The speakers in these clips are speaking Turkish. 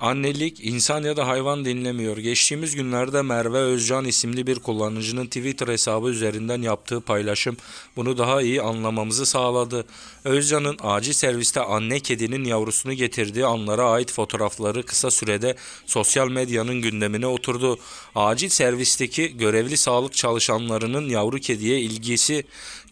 Annelik insan ya da hayvan dinlemiyor. Geçtiğimiz günlerde Merve Özcan isimli bir kullanıcının Twitter hesabı üzerinden yaptığı paylaşım bunu daha iyi anlamamızı sağladı. Özcan'ın acil serviste anne kedinin yavrusunu getirdiği anlara ait fotoğrafları kısa sürede sosyal medyanın gündemine oturdu. Acil servisteki görevli sağlık çalışanlarının yavru kediye ilgisi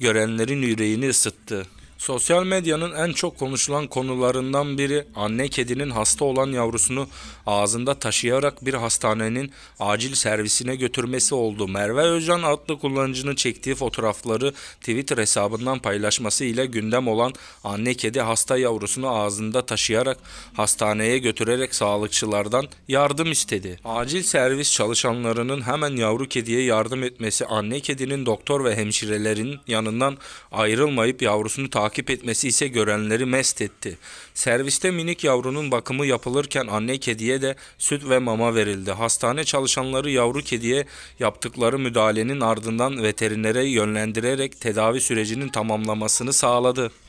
görenlerin yüreğini ısıttı. Sosyal medyanın en çok konuşulan konularından biri anne kedinin hasta olan yavrusunu ağzında taşıyarak bir hastanenin acil servisine götürmesi oldu. Merve Özcan adlı kullanıcının çektiği fotoğrafları Twitter hesabından paylaşması ile gündem olan anne kedi hasta yavrusunu ağzında taşıyarak hastaneye götürerek sağlıkçılardan yardım istedi. Acil servis çalışanlarının hemen yavru kediye yardım etmesi anne kedinin doktor ve hemşirelerin yanından ayrılmayıp yavrusunu takip takip etmesi ise görenleri mest etti. Serviste minik yavrunun bakımı yapılırken anne kediye de süt ve mama verildi. Hastane çalışanları yavru kediye yaptıkları müdahalenin ardından veterinere yönlendirerek tedavi sürecinin tamamlamasını sağladı.